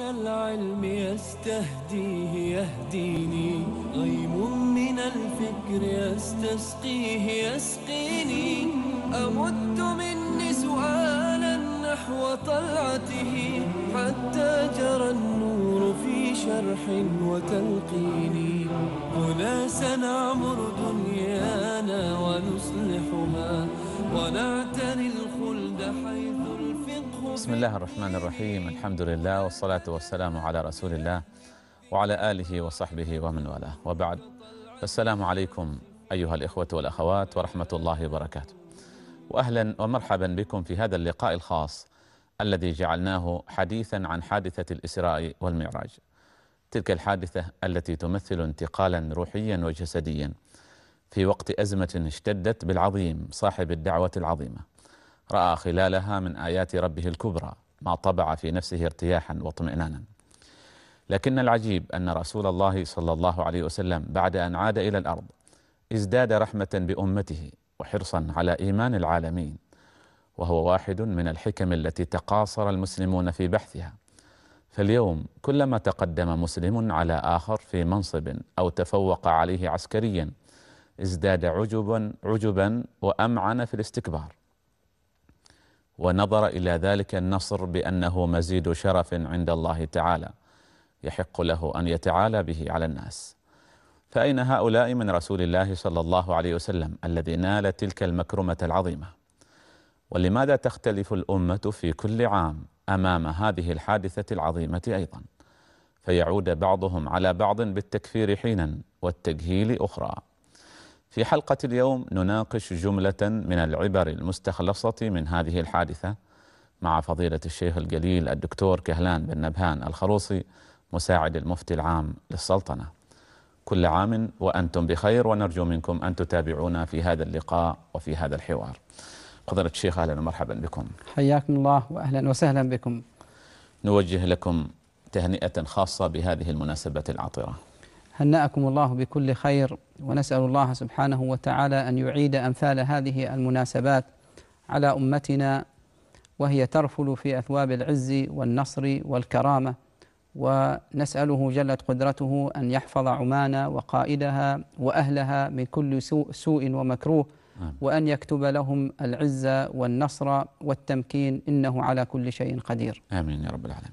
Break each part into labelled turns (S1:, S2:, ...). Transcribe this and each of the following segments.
S1: من العلم يستهديه يهديني غيم من الفكر يستسقيه يسقيني أمد من نحو طلعته حتى جرى النور في شرح وتلقين هنا سنعمر دنيانا ونصلحها ونعتني الخلد حيث
S2: الفقه بسم الله الرحمن الرحيم الحمد لله والصلاة والسلام على رسول الله وعلى آله وصحبه ومن والاه وبعد السلام عليكم أيها الإخوة والأخوات ورحمة الله وبركاته وأهلا ومرحبا بكم في هذا اللقاء الخاص الذي جعلناه حديثا عن حادثة الإسراء والمعراج تلك الحادثة التي تمثل انتقالا روحيا وجسديا في وقت أزمة اشتدت بالعظيم صاحب الدعوة العظيمة رأى خلالها من آيات ربه الكبرى ما طبع في نفسه ارتياحا واطمئنانا لكن العجيب أن رسول الله صلى الله عليه وسلم بعد أن عاد إلى الأرض ازداد رحمة بأمته وحرصا على إيمان العالمين وهو واحد من الحكم التي تقاصر المسلمون في بحثها فاليوم كلما تقدم مسلم على آخر في منصب أو تفوق عليه عسكريا ازداد عجبا عجبا وأمعن في الاستكبار ونظر إلى ذلك النصر بأنه مزيد شرف عند الله تعالى يحق له أن يتعالى به على الناس فأين هؤلاء من رسول الله صلى الله عليه وسلم الذي نال تلك المكرمة العظيمة ولماذا تختلف الأمة في كل عام أمام هذه الحادثة العظيمة أيضا فيعود بعضهم على بعض بالتكفير حينا والتجهيل أخرى في حلقة اليوم نناقش جملة من العبر المستخلصة من هذه الحادثة مع فضيلة الشيخ الجليل الدكتور كهلان بن نبهان الخروصي مساعد المفتي العام للسلطنة كل عام وأنتم بخير ونرجو منكم أن تتابعونا في هذا اللقاء وفي هذا الحوار فضيلة الشيخ أهلا ومرحبا بكم
S1: حياكم الله وأهلا وسهلا بكم
S2: نوجه لكم تهنئة خاصة بهذه المناسبة العطرة
S1: هنأكم الله بكل خير ونسأل الله سبحانه وتعالى أن يعيد أمثال هذه المناسبات على أمتنا وهي ترفل في أثواب العز والنصر والكرامة ونسأله جلت قدرته أن يحفظ عمان وقائدها وأهلها من كل سوء ومكروه نعم. وأن يكتب لهم العزة والنصر والتمكين إنه على كل شيء قدير
S2: آمين يا رب العالمين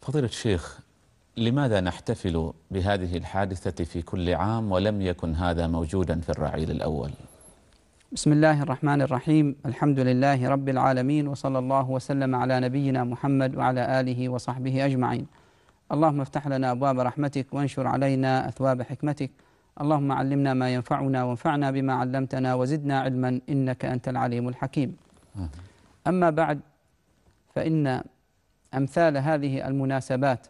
S2: فضيلة الشيخ لماذا نحتفل بهذه الحادثة في كل عام ولم يكن هذا موجودا في الرعيل الأول
S1: بسم الله الرحمن الرحيم الحمد لله رب العالمين وصلى الله وسلم على نبينا محمد وعلى آله وصحبه أجمعين اللهم افتح لنا أبواب رحمتك وانشر علينا أثواب حكمتك اللهم علمنا ما ينفعنا وانفعنا بما علمتنا وزدنا علما إنك أنت العليم الحكيم أما بعد فإن أمثال هذه المناسبات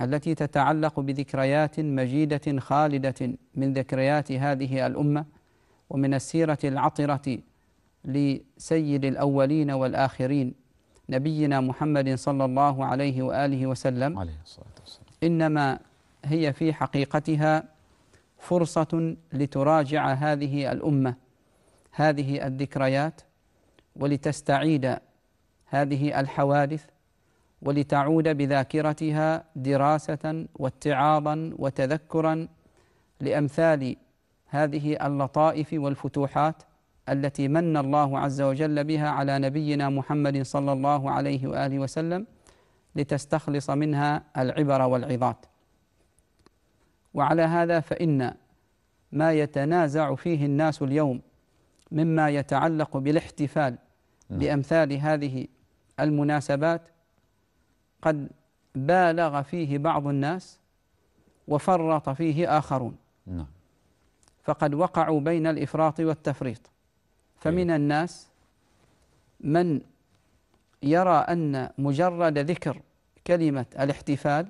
S1: التي تتعلق بذكريات مجيدة خالدة من ذكريات هذه الأمة ومن السيرة العطرة لسيد الأولين والآخرين نبينا محمد صلى الله عليه وآله وسلم عليه الصلاة والسلام. إنما هي في حقيقتها فرصة لتراجع هذه الأمة هذه الذكريات ولتستعيد هذه الحوادث ولتعود بذاكرتها دراسة واتعاظا وتذكرا لأمثال هذه اللطائف والفتوحات التي من الله عز وجل بها على نبينا محمد صلى الله عليه واله وسلم لتستخلص منها العبر والعظات وعلى هذا فإن ما يتنازع فيه الناس اليوم مما يتعلق بالاحتفال نعم. بأمثال هذه المناسبات قد بالغ فيه بعض الناس وفرط فيه آخرون نعم. فقد وقعوا بين الإفراط والتفريط فمن إيه. الناس من يرى أن مجرد ذكر كلمة الاحتفال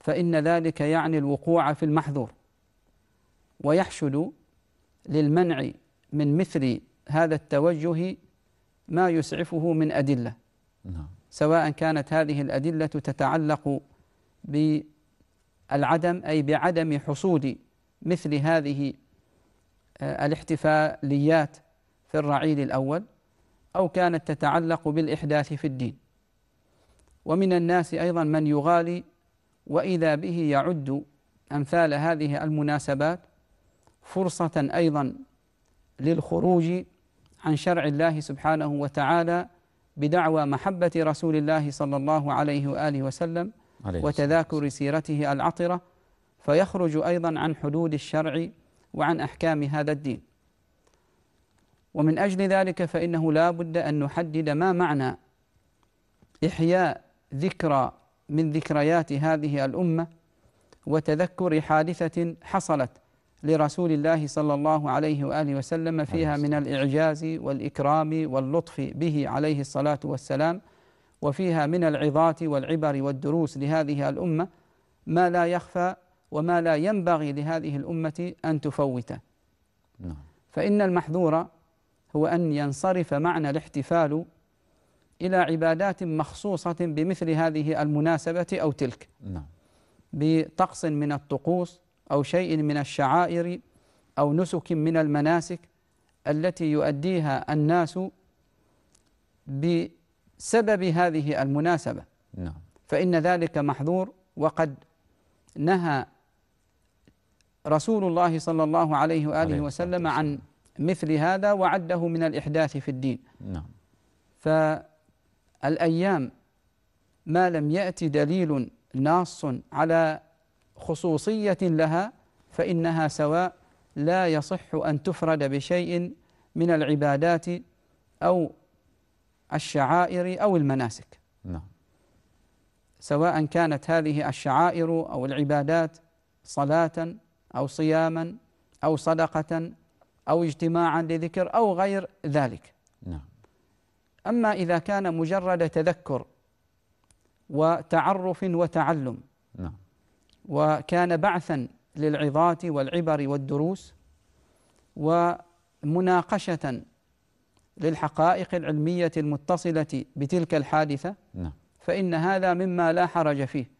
S1: فإن ذلك يعني الوقوع في المحذور ويحشد للمنع من مثل هذا التوجه ما يسعفه من أدلة نعم. سواء كانت هذه الأدلة تتعلق بالعدم أي بعدم حصول مثل هذه آه، الاحتفاليات في الرعيل الأول أو كانت تتعلق بالإحداث في الدين ومن الناس أيضا من يغالي وإذا به يعد أمثال هذه المناسبات فرصة أيضا للخروج عن شرع الله سبحانه وتعالى بدعوى محبة رسول الله صلى الله عليه وآله وسلم عليه وتذاكر سيرته العطرة فيخرج أيضا عن حدود الشرع وعن أحكام هذا الدين ومن أجل ذلك فإنه لا بد أن نحدد ما معنى إحياء ذكرى من ذكريات هذه الأمة وتذكر حادثة حصلت لرسول الله صلى الله عليه وآله وسلم فيها من الإعجاز والإكرام واللطف به عليه الصلاة والسلام وفيها من العظات والعبر والدروس لهذه الأمة ما لا يخفى وما لا ينبغي لهذه الأمة أن تفوته نعم. فإن المحذور هو أن ينصرف معنى الاحتفال إلى عبادات مخصوصة بمثل هذه المناسبة أو تلك نعم. بطقس من الطقوس أو شيء من الشعائر أو نسك من المناسك التي يؤديها الناس بسبب هذه المناسبة نعم. فإن ذلك محذور وقد نهى رسول الله صلى الله عليه وآله عليه وسلم عن مثل هذا وعده من الإحداث في الدين نعم. الأيام ما لم يأتي دليل ناص على خصوصية لها فإنها سواء لا يصح أن تفرد بشيء من العبادات أو الشعائر أو المناسك نعم سواء كانت هذه الشعائر أو العبادات صلاة أو صياما أو صدقة أو اجتماعا لذكر أو غير ذلك نعم أما إذا كان مجرد تذكر وتعرف وتعلم نعم. وكان بعثا للعظات والعبر والدروس ومناقشة للحقائق العلمية المتصلة بتلك الحادثة نعم. فإن هذا مما لا حرج فيه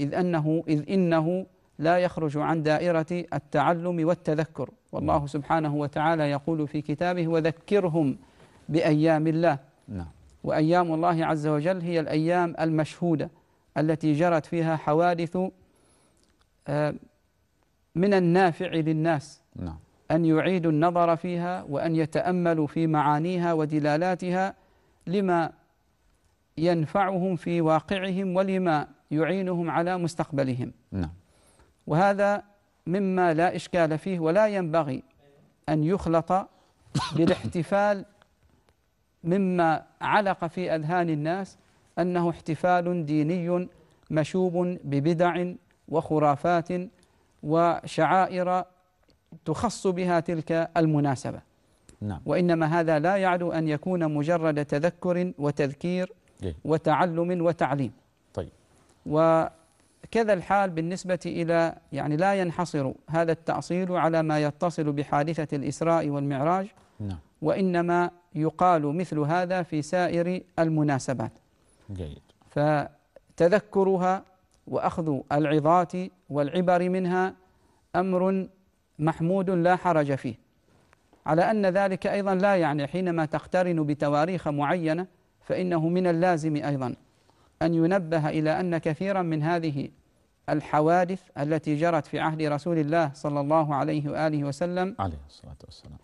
S1: إذ أنه إذ إنه لا يخرج عن دائرة التعلم والتذكر والله سبحانه وتعالى يقول في كتابه وذكرهم بأيام الله نعم وأيام الله عز وجل هي الأيام المشهودة التي جرت فيها حوادث آه، من النافع للناس نعم أن يعيدوا النظر فيها وأن يتأملوا في معانيها ودلالاتها لما ينفعهم في واقعهم ولما يعينهم على مستقبلهم نعم وهذا مما لا إشكال فيه ولا ينبغي أن يخلط بالاحتفال مما علق في أذهان الناس أنه احتفال ديني مشوب ببدع وخرافات وشعائر تخص بها تلك المناسبة نعم. وإنما هذا لا يعلو أن يكون مجرد تذكر وتذكير إيه. وتعلم وتعليم طيب وكذا الحال بالنسبة إلى يعني لا ينحصر هذا التأصيل على ما يتصل بحادثة الإسراء والمعراج نعم. وإنما يقال مثل هذا في سائر المناسبات جيد فتذكرها وأخذ العظات والعبر منها أمر محمود لا حرج فيه على أن ذلك أيضا لا يعني حينما تقترن بتواريخ معينة فإنه من اللازم أيضا أن ينبه إلى أن كثيرا من هذه الحوادث التي جرت في عهد رسول الله صلى الله عليه وآله وسلم عليه الصلاة والسلام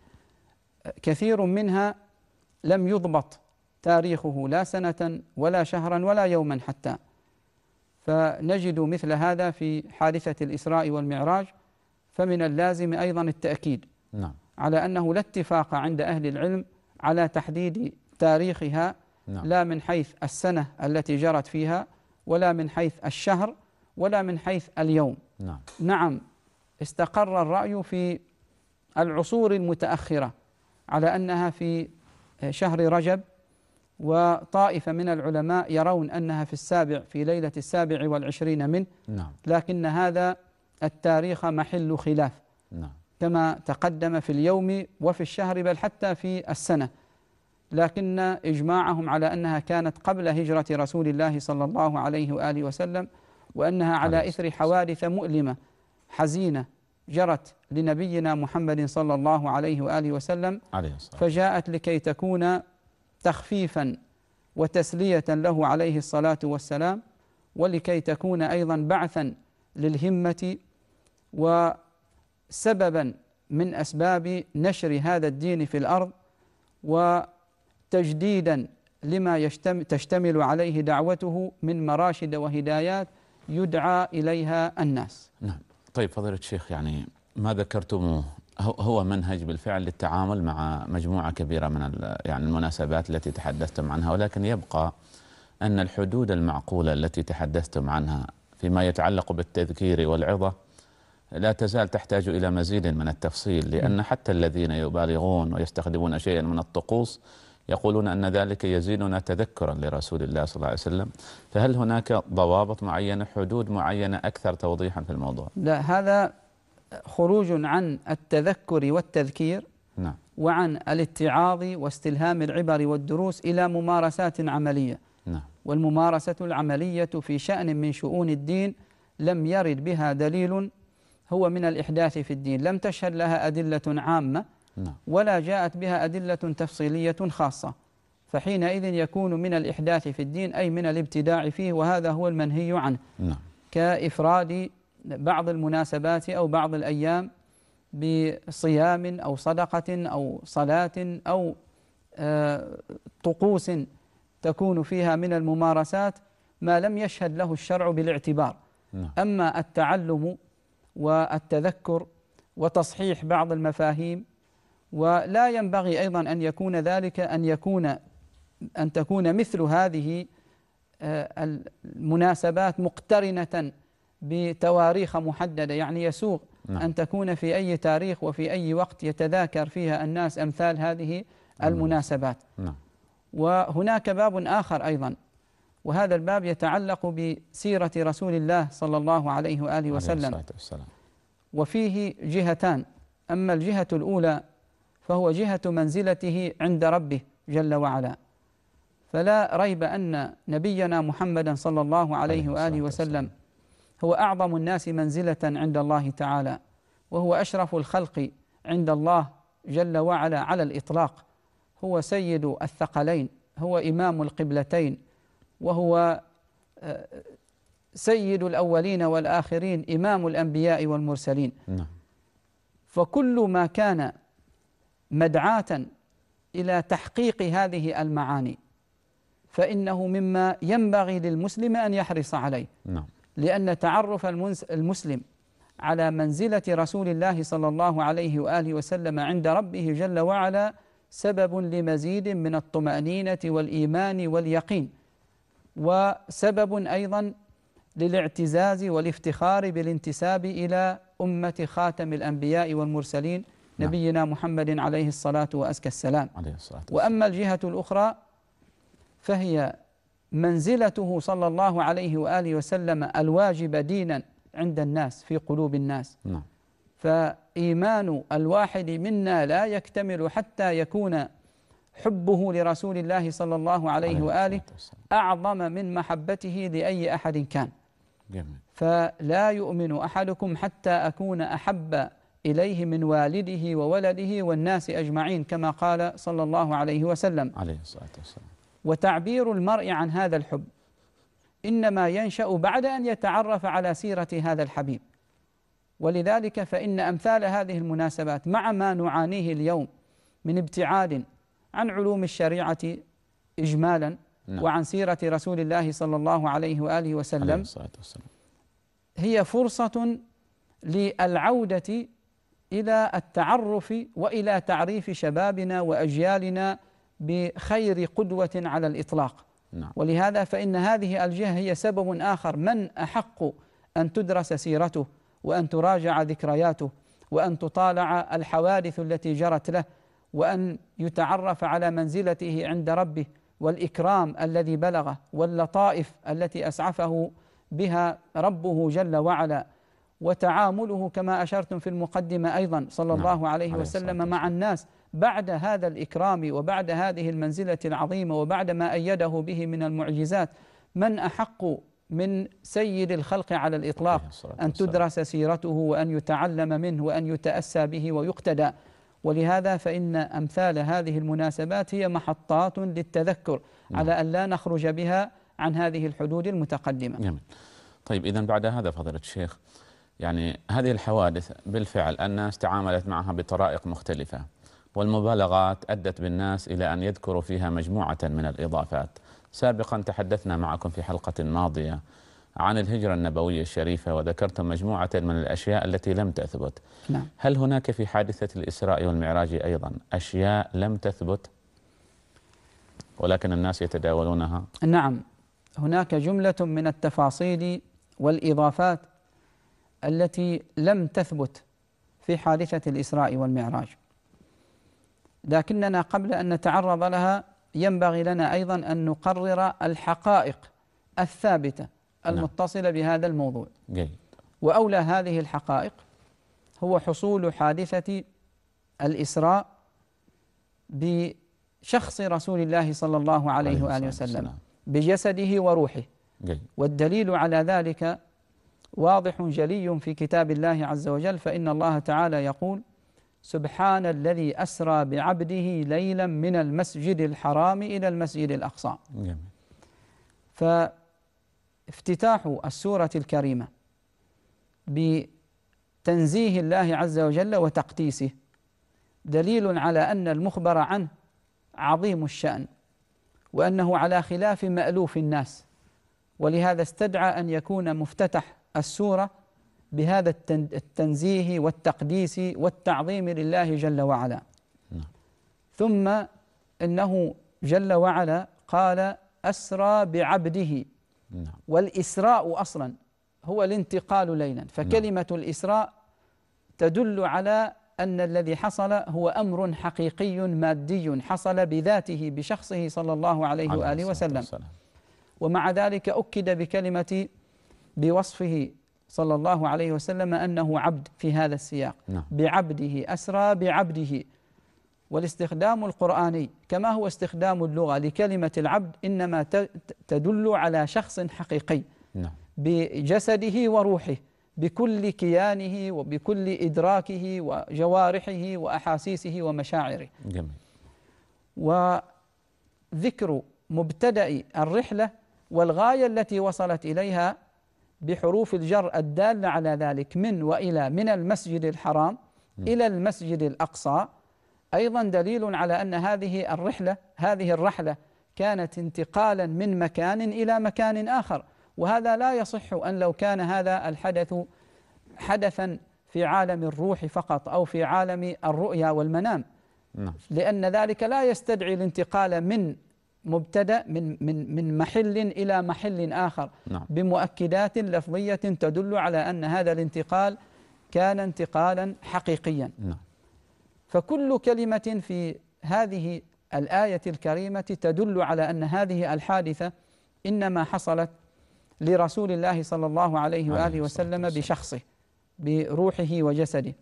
S1: كثير منها لم يضبط تاريخه لا سنة ولا شهرا ولا يوما حتى فنجد مثل هذا في حادثة الإسراء والمعراج فمن اللازم أيضا التأكيد نعم. على أنه لا اتفاق عند أهل العلم على تحديد تاريخها نعم. لا من حيث السنة التي جرت فيها ولا من حيث الشهر ولا من حيث اليوم نعم, نعم استقر الرأي في العصور المتأخرة على أنها في شهر رجب وطائفة من العلماء يرون أنها في السابع في ليلة السابع والعشرين منه نعم لكن هذا التاريخ محل خلاف نعم كما تقدم في اليوم وفي الشهر بل حتى في السنة لكن إجماعهم على أنها كانت قبل هجرة رسول الله صلى الله عليه وآله وسلم وأنها على إثر حوادث مؤلمة حزينة جرت لنبينا محمد صلى الله عليه وآله وسلم عليه الصلاة. فجاءت لكي تكون تخفيفا وتسلية له عليه الصلاة والسلام ولكي تكون أيضا بعثا للهمة وسببا من أسباب نشر هذا الدين في الأرض وتجديدا لما تشتمل عليه دعوته من مراشد وهدايات يدعى إليها الناس
S2: نعم طيب فضيلة الشيخ يعني ما ذكرتموه هو منهج بالفعل للتعامل مع مجموعة كبيرة من يعني المناسبات التي تحدثتم عنها ولكن يبقى أن الحدود المعقولة التي تحدثتم عنها فيما يتعلق بالتذكير والعظة لا تزال تحتاج إلى مزيد من التفصيل لأن حتى الذين يبالغون ويستخدمون شيئا من الطقوس يقولون أن ذلك يزيدنا تذكرا لرسول الله صلى الله عليه وسلم فهل هناك ضوابط معينة حدود معينة أكثر توضيحا في الموضوع
S1: لا هذا خروج عن التذكر والتذكير نعم. وعن الاتعاظ واستلهام العبر والدروس إلى ممارسات عملية نعم. والممارسة العملية في شأن من شؤون الدين لم يرد بها دليل هو من الإحداث في الدين لم تشهد لها أدلة عامة نعم. ولا جاءت بها أدلة تفصيلية خاصة فحينئذ يكون من الإحداث في الدين أي من الابتداع فيه وهذا هو المنهي عنه نعم. كإفراد بعض المناسبات أو بعض الأيام بصيام أو صدقة أو صلاة أو آه، طقوس تكون فيها من الممارسات ما لم يشهد له الشرع بالاعتبار نعم. أما التعلم والتذكر وتصحيح بعض المفاهيم ولا ينبغي أيضا أن يكون ذلك أن يكون أن تكون مثل هذه آه، المناسبات مقترنة بتواريخ محددة يعني يسوغ نعم. أن تكون في أي تاريخ وفي أي وقت يتذاكر فيها الناس أمثال هذه المناسبات نعم. وهناك باب آخر أيضا وهذا الباب يتعلق بسيرة رسول الله صلى الله عليه وآله وسلم عليه وسلم وفيه جهتان أما الجهة الأولى فهو جهة منزلته عند ربه جل وعلا فلا ريب أن نبينا محمدا صلى الله عليه وآله وسلم هو أعظم الناس منزلة عند الله تعالى وهو أشرف الخلق عند الله جل وعلا على الإطلاق هو سيد الثقلين هو إمام القبلتين وهو آه، سيد الأولين والآخرين إمام الأنبياء والمرسلين نعم. فكل ما كان مدعاة إلى تحقيق هذه المعاني فإنه مما ينبغي للمسلم أن يحرص عليه نعم. لأن تعرف المسلم على منزلة رسول الله صلى الله عليه وآله وسلم عند ربه جل وعلا سبب لمزيد من الطمأنينة والإيمان واليقين وسبب أيضا للاعتزاز والافتخار بالانتساب إلى أمة خاتم الأنبياء والمرسلين نعم. نبينا محمد عليه الصلاة وأزكى السلام عليه الصلاة وأما الجهة الأخرى فهي منزلته صلى الله عليه وآله وسلم الواجب دينا عند الناس في قلوب الناس نعم فإيمان الواحد منا لا يكتمل حتى يكون حبه لرسول الله صلى الله عليه, وآله أعظم من محبته لأي أحد كان جميل. فلا يؤمن أحدكم حتى أكون أحب إليه من والده وولده والناس أجمعين كما قال صلى الله عليه وسلم عليه الصلاة والسلام وتعبير المرء عن هذا الحب إنما ينشأ بعد أن يتعرف على سيرة هذا الحبيب ولذلك فإن أمثال هذه المناسبات مع ما نعانيه اليوم من ابتعاد عن علوم الشريعة إجمالا نعم. وعن سيرة رسول الله صلى الله عليه وآله وسلم عليه الصلاة والسلام هي فرصة للعودة إلى التعرف وإلى تعريف شبابنا وأجيالنا بخير قدوة على الإطلاق نعم. ولهذا فإن هذه الجهة هي سبب آخر من أحق أن تدرس سيرته وأن تراجع ذكرياته وأن تطالع الحوادث التي جرت له وأن يتعرف على منزلته عند ربه والإكرام الذي بلغه واللطائف التي أسعفه بها ربه جل وعلا وتعامله كما أشرتم في المقدمة أيضا صلى نعم. الله عليه وسلم مع الناس بعد هذا الإكرام وبعد هذه المنزلة العظيمة وبعد ما أيده به من المعجزات من أحق من سيد الخلق على الإطلاق أن تدرس سيرته وأن يتعلم منه وأن يتأسى به ويقتدى ولهذا فإن أمثال هذه المناسبات هي محطات للتذكر نعم. على أن لا نخرج بها عن هذه الحدود المتقدمة جميل.
S2: طيب إذا بعد هذا فضيلة الشيخ يعني هذه الحوادث بالفعل الناس تعاملت معها بطرائق مختلفة والمبالغات أدت بالناس إلى أن يذكروا فيها مجموعة من الإضافات سابقا تحدثنا معكم في حلقة ماضية عن الهجرة النبوية الشريفة وذكرتم مجموعة من الأشياء التي لم تثبت نعم. هل هناك في حادثة الإسراء والمعراج أيضا أشياء لم تثبت ولكن الناس يتداولونها
S1: نعم هناك جملة من التفاصيل والإضافات التي لم تثبت في حادثة الإسراء والمعراج لكننا قبل أن نتعرض لها ينبغي لنا أيضا أن نقرر الحقائق الثابتة نعم. المتصلة بهذا الموضوع جيد. وأولى هذه الحقائق هو حصول حادثة الإسراء بشخص رسول الله صلى الله عليه وآله وسلم بجسده وروحه جيد. والدليل على ذلك واضح جلي في كتاب الله عز وجل فإن الله تعالى يقول سبحان الذي أسرى بعبده ليلا من المسجد الحرام إلى المسجد الأقصى جميل. فافتتاح السورة الكريمة بتنزيه الله عز وجل وتقديسه دليل على أن المخبر عنه عظيم الشأن وأنه على خلاف مألوف الناس ولهذا استدعى أن يكون مفتتح السورة بهذا التنزيه والتقديس والتعظيم لله جل وعلا نعم. ثم إنه جل وعلا قال أسرى بعبده نعم. والإسراء أصلا هو الانتقال ليلا نعم. فكلمة الإسراء تدل على أن الذي حصل هو أمر حقيقي مادي حصل بذاته بشخصه صلى الله عليه وآله وسلم ومع ذلك أكد بكلمة بوصفه صلى الله عليه وسلم أنه عبد في هذا السياق نعم. بعبده أسرى بعبده والاستخدام القرآني كما هو استخدام اللغة لكلمة العبد إنما تدل على شخص حقيقي نعم. بجسده وروحه بكل كيانه وبكل إدراكه وجوارحه وأحاسيسه ومشاعره جميل. وذكر مبتدأ الرحلة والغاية التي وصلت إليها بحروف الجر الدالة على ذلك من وإلى من المسجد الحرام إلى المسجد الأقصى أيضا دليل على أن هذه الرحلة هذه الرحلة كانت انتقالا من مكان إلى مكان آخر وهذا لا يصح أن لو كان هذا الحدث حدثا في عالم الروح فقط أو في عالم الرؤيا والمنام نعم. لأن ذلك لا يستدعي الانتقال من مبتدا من من من محل الى محل اخر نعم. بمؤكدات لفظيه تدل على ان هذا الانتقال كان انتقالا حقيقيا نعم. فكل كلمه في هذه الايه الكريمه تدل على ان هذه الحادثه انما حصلت لرسول الله صلى الله عليه واله وسلم بشخصه بروحه وجسده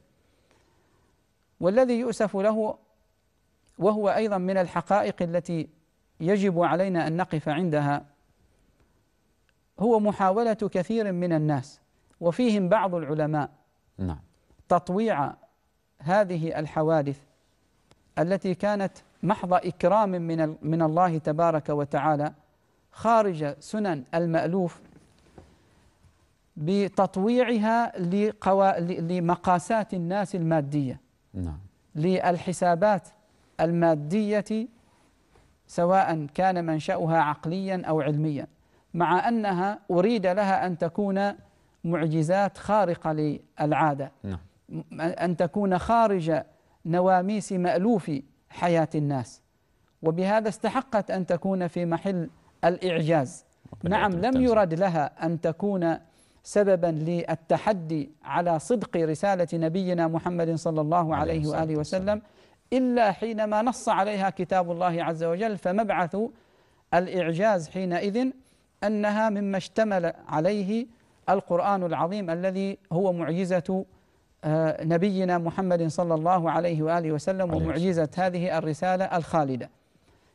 S1: والذي يؤسف له وهو ايضا من الحقائق التي يجب علينا ان نقف عندها هو محاوله كثير من الناس وفيهم بعض العلماء نعم تطويع هذه الحوادث التي كانت محض اكرام من من الله تبارك وتعالى خارج سنن المالوف بتطويعها لقوا... لمقاسات الناس الماديه نعم للحسابات الماديه سواء كان منشأها عقليا أو علميا مع أنها أريد لها أن تكون معجزات خارقة للعادة نعم. أن تكون خارج نواميس مألوف حياة الناس وبهذا استحقت أن تكون في محل الإعجاز نعم لم يرد لها أن تكون سببا للتحدي على صدق رسالة نبينا محمد صلى الله عليه وآله وسلم إلا حينما نص عليها كتاب الله عز وجل فمبعث الإعجاز حينئذ أنها مما اشتمل عليه القرآن العظيم الذي هو معجزة آه، نبينا محمد صلى الله عليه وآله وسلم ومعجزة هذه الرسالة الخالدة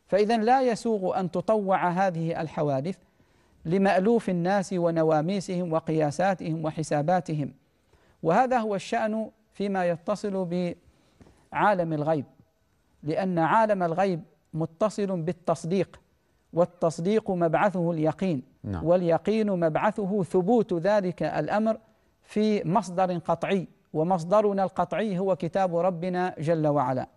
S1: فإذا لا يسوغ أن تطوع هذه الحوادث لمألوف الناس ونواميسهم وقياساتهم وحساباتهم وهذا هو الشأن فيما يتصل ب عالم الغيب لأن عالم الغيب متصل بالتصديق والتصديق مبعثه اليقين نعم. واليقين مبعثه ثبوت ذلك الأمر في مصدر قطعي ومصدرنا القطعي هو كتاب ربنا جل وعلا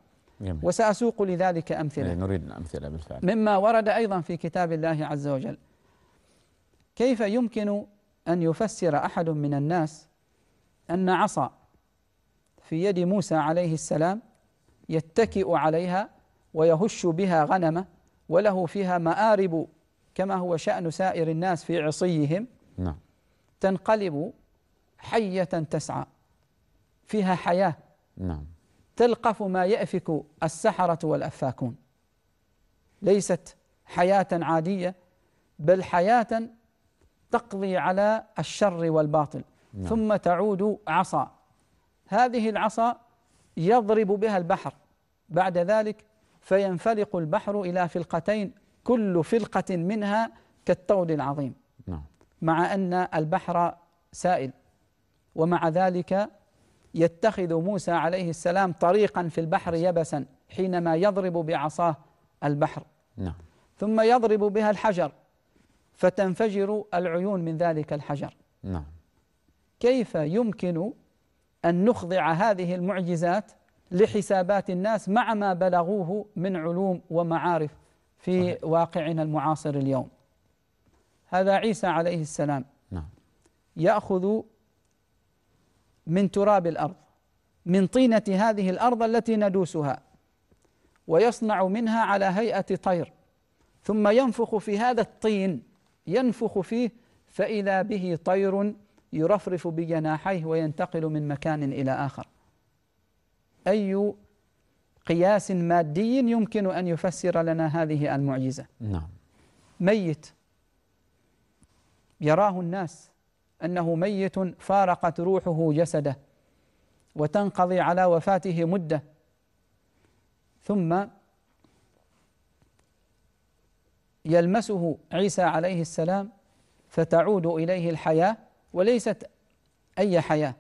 S1: جميل. وسأسوق لذلك أمثلة إيه،
S2: نريد أمثلة بالفعل
S1: مما ورد أيضا في كتاب الله عز وجل كيف يمكن أن يفسر أحد من الناس أن عصى في يد موسى عليه السلام يتكئ عليها ويهش بها غنمه وله فيها مآرب كما هو شأن سائر الناس في عصيهم نعم تنقلب حية تسعى فيها حياة نعم تلقف ما يأفك السحرة والأفاكون ليست حياة عادية بل حياة تقضي على الشر والباطل نعم. ثم تعود عصا هذه العصا يضرب بها البحر بعد ذلك فينفلق البحر إلى فلقتين كل فلقة منها كالطول العظيم نعم. مع أن البحر سائل ومع ذلك يتخذ موسى عليه السلام طريقا في البحر يبسا حينما يضرب بعصاه البحر نعم. ثم يضرب بها الحجر فتنفجر العيون من ذلك الحجر نعم. كيف يمكن أن نخضع هذه المعجزات لحسابات الناس مع ما بلغوه من علوم ومعارف في صحيح. واقعنا المعاصر اليوم هذا عيسى عليه السلام نعم. يأخذ من تراب الأرض من طينة هذه الأرض التي ندوسها ويصنع منها على هيئة طير ثم ينفخ في هذا الطين ينفخ فيه فإذا به طير يرفرف بجناحيه وينتقل من مكان إلى آخر أي قياس مادي يمكن أن يفسر لنا هذه المعجزة نعم ميت يراه الناس أنه ميت فارقت روحه جسده وتنقضي على وفاته مدة ثم يلمسه عيسى عليه السلام فتعود إليه الحياة وليست أي حياة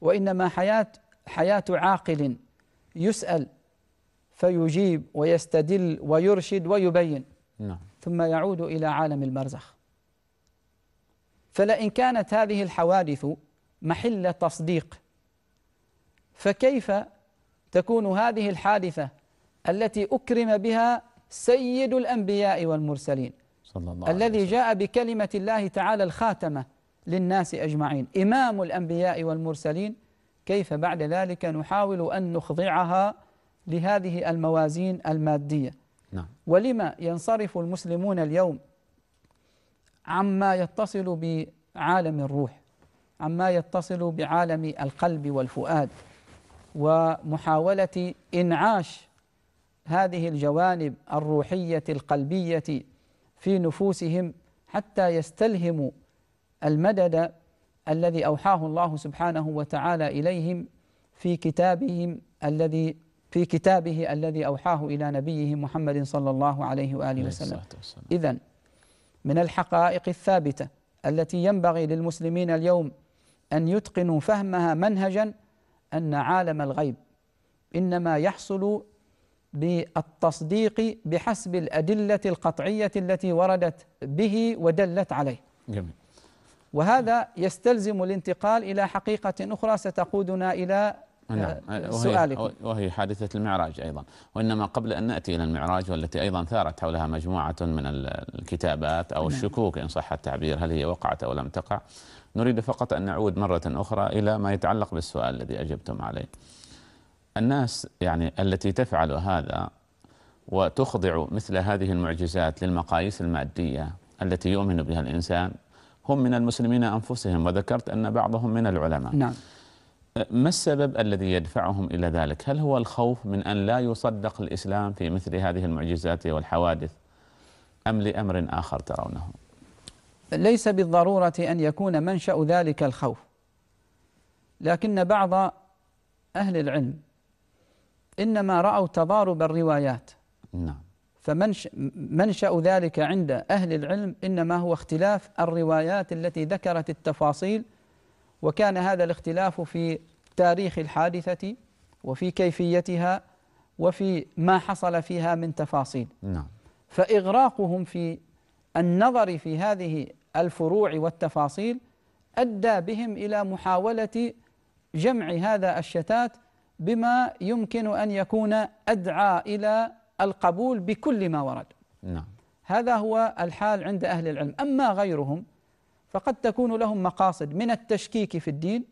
S1: وإنما حياة حياة عاقل يسأل فيجيب ويستدل ويرشد ويبين نعم. ثم يعود إلى عالم المرزخ فلئن كانت هذه الحوادث محل تصديق فكيف تكون هذه الحادثة التي أكرم بها سيد الأنبياء والمرسلين صلى الله عليه وسلم. الذي جاء بكلمة الله تعالى الخاتمة للناس أجمعين إمام الأنبياء والمرسلين كيف بعد ذلك نحاول أن نخضعها لهذه الموازين المادية نعم. ولما ينصرف المسلمون اليوم عما يتصل بعالم الروح عما يتصل بعالم القلب والفؤاد ومحاولة إنعاش هذه الجوانب الروحية القلبية في نفوسهم حتى يستلهموا المدد الذي أوحاه الله سبحانه وتعالى إليهم في كتابهم الذي في كتابه الذي أوحاه إلى نبيه محمد صلى الله عليه وآله وسلم إذا من الحقائق الثابتة التي ينبغي للمسلمين اليوم أن يتقنوا فهمها منهجا أن عالم الغيب إنما يحصل بالتصديق بحسب الأدلة القطعية التي وردت به ودلت عليه جميل. وهذا يستلزم الانتقال إلى حقيقة أخرى ستقودنا إلى
S2: آه، نعم وهي, وهي حادثة المعراج أيضا وإنما قبل أن نأتي إلى المعراج والتي أيضا ثارت حولها مجموعة من الكتابات أو نعم. الشكوك إن صح التعبير هل هي وقعت أو لم تقع نريد فقط أن نعود مرة أخرى إلى ما يتعلق بالسؤال الذي أجبتم عليه الناس يعني التي تفعل هذا وتخضع مثل هذه المعجزات للمقاييس المادية التي يؤمن بها الإنسان هم من المسلمين أنفسهم وذكرت أن بعضهم من العلماء نعم ما السبب الذي يدفعهم إلى ذلك هل هو الخوف من أن لا يصدق الإسلام في مثل هذه المعجزات والحوادث أم لأمر آخر ترونه
S1: ليس بالضرورة أن يكون منشأ ذلك الخوف لكن بعض أهل العلم إنما رأوا تضارب الروايات نعم فمنشأ ذلك عند أهل العلم إنما هو اختلاف الروايات التي ذكرت التفاصيل وكان هذا الاختلاف في تاريخ الحادثة وفي كيفيتها وفي ما حصل فيها من تفاصيل نعم. فإغراقهم في النظر في هذه الفروع والتفاصيل أدى بهم إلى محاولة جمع هذا الشتات بما يمكن أن يكون أدعى إلى القبول بكل ما ورد نعم هذا هو الحال عند أهل العلم أما غيرهم فقد تكون لهم مقاصد من التشكيك في الدين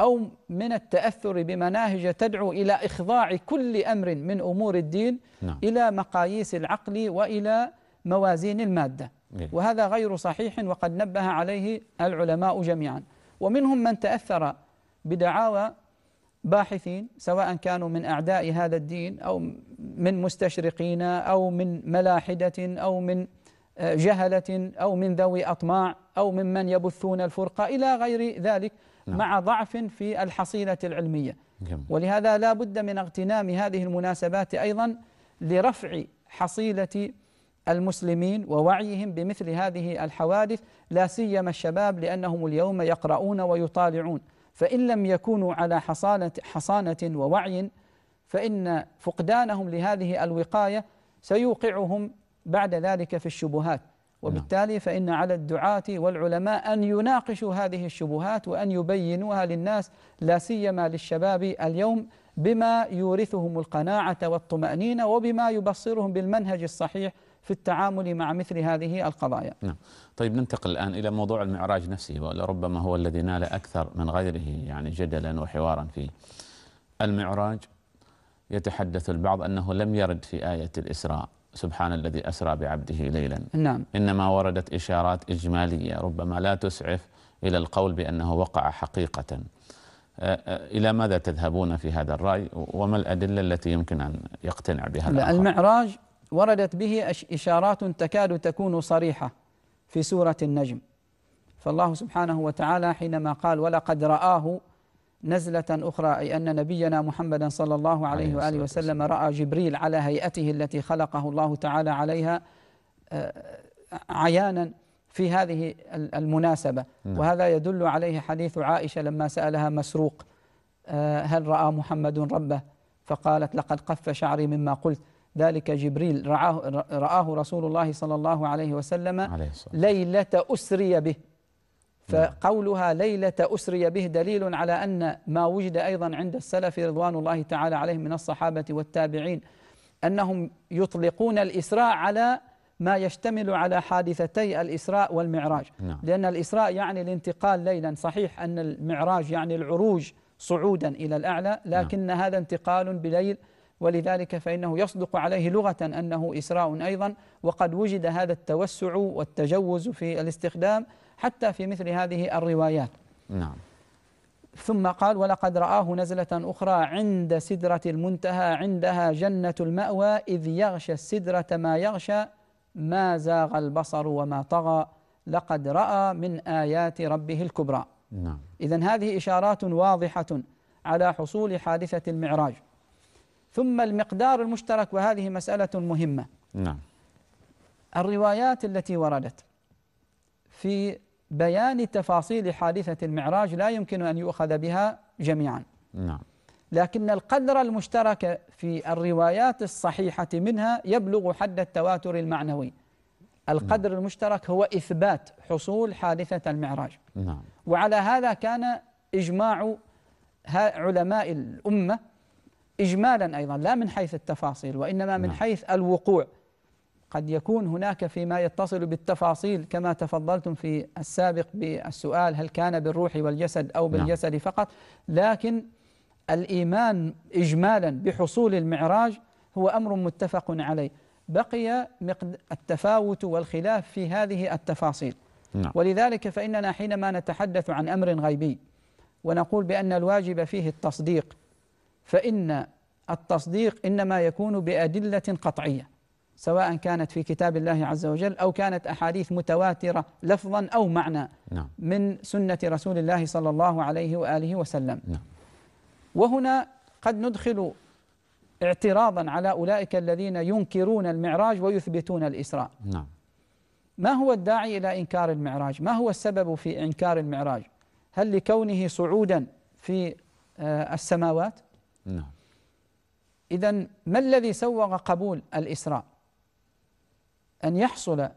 S1: أو من التأثر بمناهج تدعو إلى إخضاع كل أمر من أمور الدين نعم. إلى مقاييس العقل وإلى موازين المادة إيه. وهذا غير صحيح وقد نبه عليه العلماء جميعا ومنهم من تأثر بدعاوى باحثين سواء كانوا من أعداء هذا الدين أو من مستشرقين أو من ملاحدة أو من آه، جهلة أو من ذوي أطماع أو ممن يبثون الفرقة إلى غير ذلك نعم. مع ضعف في الحصيلة العلمية جميل. ولهذا لا بد من اغتنام هذه المناسبات أيضا لرفع حصيلة المسلمين ووعيهم بمثل هذه الحوادث لا سيما الشباب لأنهم اليوم يقرؤون ويطالعون فإن لم يكونوا على حصانة, حصانة ووعي فإن فقدانهم لهذه الوقاية سيوقعهم بعد ذلك في الشبهات نعم. وبالتالي فإن على الدعاة والعلماء أن يناقشوا هذه الشبهات وأن يبينوها للناس لا سيما للشباب اليوم بما يورثهم القناعة والطمأنينة وبما يبصرهم بالمنهج الصحيح في التعامل مع مثل هذه القضايا
S2: نعم. طيب ننتقل الآن إلى موضوع المعراج نفسه ولربما هو الذي نال أكثر من غيره يعني جدلا وحوارا فيه المعراج يتحدث البعض أنه لم يرد في آية الإسراء سبحان الذي أسرى بعبده ليلا نعم. إنما وردت إشارات إجمالية ربما لا تسعف إلى القول بأنه وقع حقيقة أه، أه، إلى ماذا تذهبون في هذا الرأي وما الأدلة التي يمكن أن يقتنع بها
S1: المعراج وردت به إشارات تكاد تكون صريحة في سورة النجم فالله سبحانه وتعالى حينما قال ولقد رآه نزلة أخرى أي أن نبينا محمدا صلى الله عليه وآله وسلم رأى جبريل على هيئته التي خلقه الله تعالى عليها آه، عيانا في هذه المناسبة نعم. وهذا يدل عليه حديث عائشة لما سألها مسروق آه، هل رأى محمد ربه فقالت لقد قف شعري مما قلت ذلك جبريل رعاه رآه رسول الله صلى الله عليه وسلم عليه ليلة أسري به نعم. فقولها ليلة أسري به دليل على أن ما وجد أيضا عند السلف رضوان الله تعالى عليهم من الصحابة والتابعين أنهم يطلقون الإسراء على ما يشتمل على حادثتي الإسراء والمعراج نعم. لأن الإسراء يعني الانتقال ليلا صحيح أن المعراج يعني العروج صعودا إلى الأعلى نعم. لكن هذا انتقال بليل ولذلك فإنه يصدق عليه لغة أنه إسراء أيضا وقد وجد هذا التوسع والتجوز في الاستخدام حتى في مثل هذه الروايات نعم ثم قال ولقد رآه نزلة أخرى عند سدرة المنتهى عندها جنة المأوى إذ يغشى السدرة ما يغشى ما زاغ البصر وما طغى لقد رأى من آيات ربه الكبرى نعم إذا هذه إشارات واضحة على حصول حادثة المعراج ثم المقدار المشترك وهذه مسألة مهمة نعم الروايات التي وردت في بيان تفاصيل حادثة المعراج لا يمكن أن يؤخذ بها جميعا نعم لكن القدر المشترك في الروايات الصحيحة منها يبلغ حد التواتر المعنوي القدر نعم. المشترك هو إثبات حصول حادثة المعراج نعم. وعلى هذا كان إجماع علماء الأمة إجمالا أيضا لا من حيث التفاصيل وإنما من نعم. حيث الوقوع قد يكون هناك فيما يتصل بالتفاصيل كما تفضلتم في السابق بالسؤال هل كان بالروح والجسد أو نعم. بالجسد فقط لكن الإيمان إجمالا بحصول المعراج هو أمر متفق عليه بقي التفاوت والخلاف في هذه التفاصيل نعم. ولذلك فإننا حينما نتحدث عن أمر غيبي ونقول بأن الواجب فيه التصديق فإن التصديق إنما يكون بأدلة قطعية سواء كانت في كتاب الله عز وجل أو كانت أحاديث متواترة لفظا أو معنى نعم. من سنة رسول الله صلى الله عليه وآله وسلم نعم. وهنا قد ندخل اعتراضا على أولئك الذين ينكرون المعراج ويثبتون الإسراء نعم. ما هو الداعي إلى إنكار المعراج ما هو السبب في إنكار المعراج هل لكونه صعودا في آه، السماوات نعم إذا ما الذي سوغ قبول الإسراء؟ أن يحصل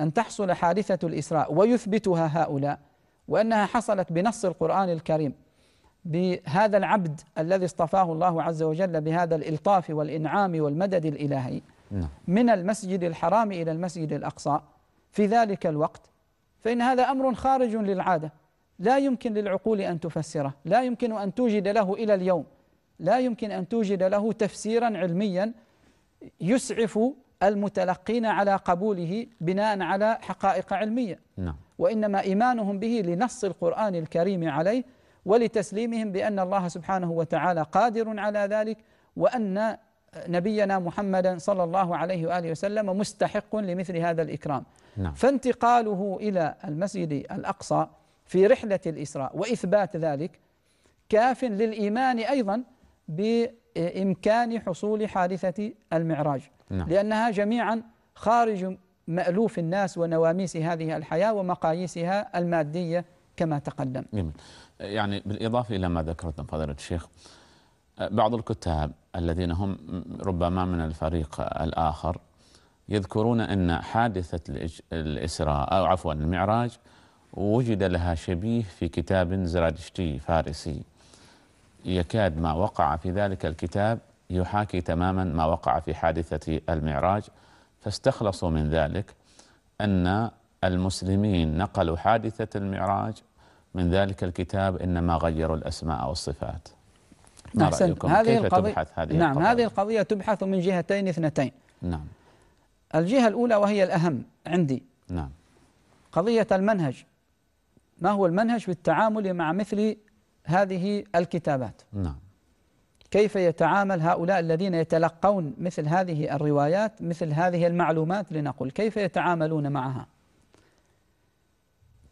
S1: أن تحصل حادثة الإسراء ويثبتها هؤلاء وأنها حصلت بنص القرآن الكريم بهذا العبد الذي اصطفاه الله عز وجل بهذا الإلطاف والإنعام والمدد الإلهي نعم. من المسجد الحرام إلى المسجد الأقصى في ذلك الوقت فإن هذا أمر خارج للعادة لا يمكن للعقول أن تفسره لا يمكن أن توجد له إلى اليوم لا يمكن أن توجد له تفسيرا علميا يسعف المتلقين على قبوله بناء على حقائق علمية نعم. وإنما إيمانهم به لنص القرآن الكريم عليه ولتسليمهم بأن الله سبحانه وتعالى قادر على ذلك وأن نبينا محمدا صلى الله عليه وآله وسلم مستحق لمثل هذا الإكرام نعم. فانتقاله إلى المسجد الأقصى في رحلة الإسراء وإثبات ذلك كاف للإيمان أيضا بإمكان حصول حادثة المعراج نعم. لأنها جميعا خارج مألوف الناس ونواميس هذه الحياة ومقاييسها المادية كما تقدم
S2: جميل. يعني بالإضافة إلى ما ذكرتم فضيلة الشيخ بعض الكتاب الذين هم ربما من الفريق الآخر يذكرون أن حادثة الإسراء أو عفوا المعراج وجد لها شبيه في كتاب زرادشتي فارسي يكاد ما وقع في ذلك الكتاب يحاكي تماما ما وقع في حادثة المعراج فاستخلصوا من ذلك أن المسلمين نقلوا حادثة المعراج من ذلك الكتاب إنما غيروا الأسماء والصفات ما أحسن. رأيكم هذه كيف القضية تبحث هذه نعم القضية؟
S1: هذه القضية تبحث من جهتين اثنتين نعم الجهة الأولى وهي الأهم عندي نعم قضية المنهج ما هو المنهج في التعامل مع مثل هذه الكتابات نعم كيف يتعامل هؤلاء الذين يتلقون مثل هذه الروايات مثل هذه المعلومات لنقول كيف يتعاملون معها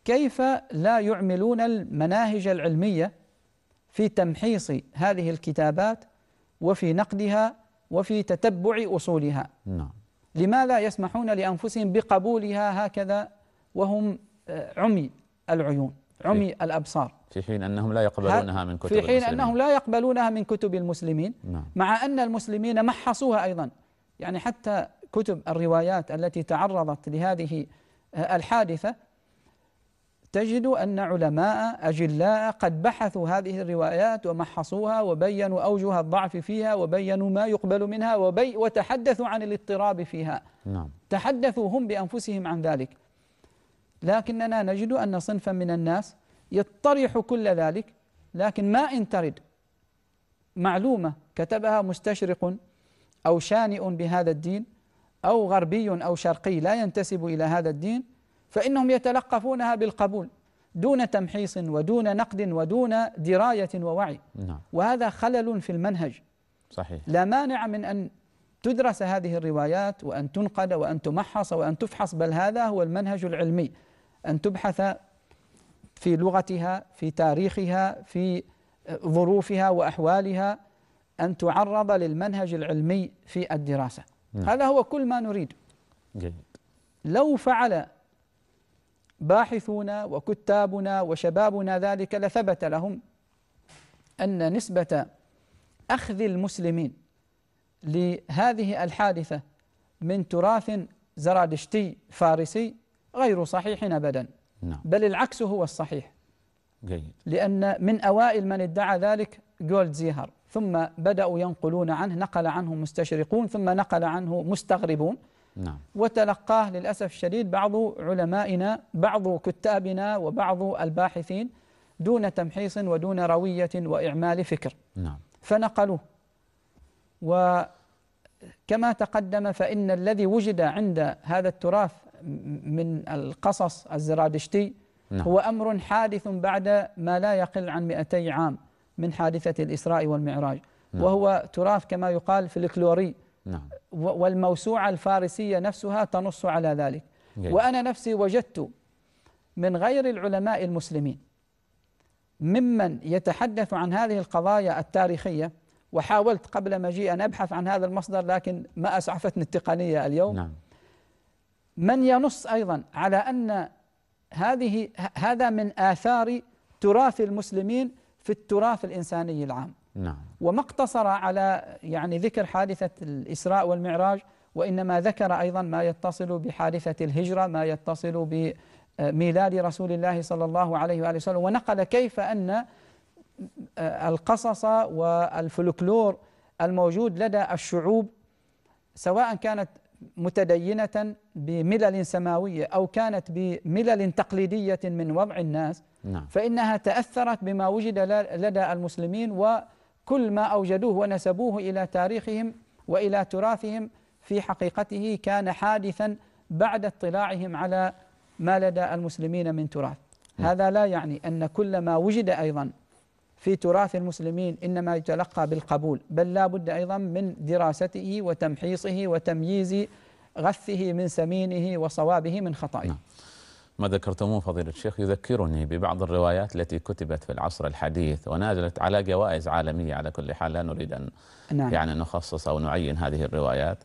S1: كيف لا يعملون المناهج العلميه في تمحيص هذه الكتابات وفي نقدها وفي تتبع اصولها نعم لماذا يسمحون لانفسهم بقبولها هكذا وهم عمي العيون عمي في إيه. الأبصار
S2: في حين أنهم لا يقبلونها من كتب في حين المسلمين. أنهم لا
S1: يقبلونها من كتب المسلمين نعم. مع أن المسلمين محصوها أيضا يعني حتى كتب الروايات التي تعرضت لهذه آه، الحادثة تجد أن علماء أجلاء قد بحثوا هذه الروايات ومحصوها وبينوا أوجه الضعف فيها وبينوا ما يقبل منها وبي وتحدثوا عن الاضطراب فيها نعم. تحدثوا هم بأنفسهم عن ذلك لكننا نجد أن صنفا من الناس يطرح كل ذلك لكن ما إن ترد معلومة كتبها مستشرق أو شانئ بهذا الدين أو غربي أو شرقي لا ينتسب إلى هذا الدين فإنهم يتلقفونها بالقبول دون تمحيص ودون نقد ودون دراية ووعي نعم. وهذا خلل في المنهج صحيح لا مانع من أن تدرس هذه الروايات وأن تنقد وأن تمحص وأن تفحص بل هذا هو المنهج العلمي أن تبحث في لغتها في تاريخها في ظروفها وأحوالها أن تعرض للمنهج العلمي في الدراسة نعم. هذا هو كل ما نريد جيد. لو فعل باحثونا وكتابنا وشبابنا ذلك لثبت لهم أن نسبة أخذ المسلمين لهذه الحادثة من تراث زرادشتي فارسي غير صحيح أبدا نعم. بل العكس هو الصحيح جيد. لأن من أوائل من ادعى ذلك جولد زيهر ثم بدأوا ينقلون عنه نقل عنه مستشرقون ثم نقل عنه مستغربون نعم. وتلقاه للأسف الشديد بعض علمائنا بعض كتابنا وبعض الباحثين دون تمحيص ودون روية وإعمال فكر نعم. فنقلوه وكما تقدم فإن الذي وجد عند هذا التراث من القصص الزرادشتي نعم. هو أمر حادث بعد ما لا يقل عن 200 عام من حادثة الإسراء والمعراج نعم. وهو تراث كما يقال فلكلوري نعم. والموسوعة الفارسية نفسها تنص على ذلك جي. وأنا نفسي وجدت من غير العلماء المسلمين ممن يتحدث عن هذه القضايا التاريخية وحاولت قبل مجيء أن أبحث عن هذا المصدر لكن ما أسعفتني التقنية اليوم نعم. من ينص ايضا على ان هذه هذا من اثار تراث المسلمين في التراث الانساني العام. نعم. وما اقتصر على يعني ذكر حادثه الاسراء والمعراج وانما ذكر ايضا ما يتصل بحادثه الهجره، ما يتصل بميلاد رسول الله صلى الله عليه واله وسلم ونقل كيف ان القصص والفلكلور الموجود لدى الشعوب سواء كانت متدينة بملل سماوية أو كانت بملل تقليدية من وضع الناس نعم. فإنها تأثرت بما وجد لدى المسلمين وكل ما أوجدوه ونسبوه إلى تاريخهم وإلى تراثهم في حقيقته كان حادثا بعد اطلاعهم على ما لدى المسلمين من تراث نعم. هذا لا يعني أن كل ما وجد أيضا في تراث المسلمين إنما يتلقى بالقبول بل لا بد أيضا من دراسته وتمحيصه وتمييز غثه من سمينه وصوابه من خطئه نعم.
S2: ما ذكرتموه فضيلة الشيخ يذكرني ببعض الروايات التي كتبت في العصر الحديث ونازلت على جوائز عالمية على كل حال لا نريد أن نعم. يعني نخصص أو نعين هذه الروايات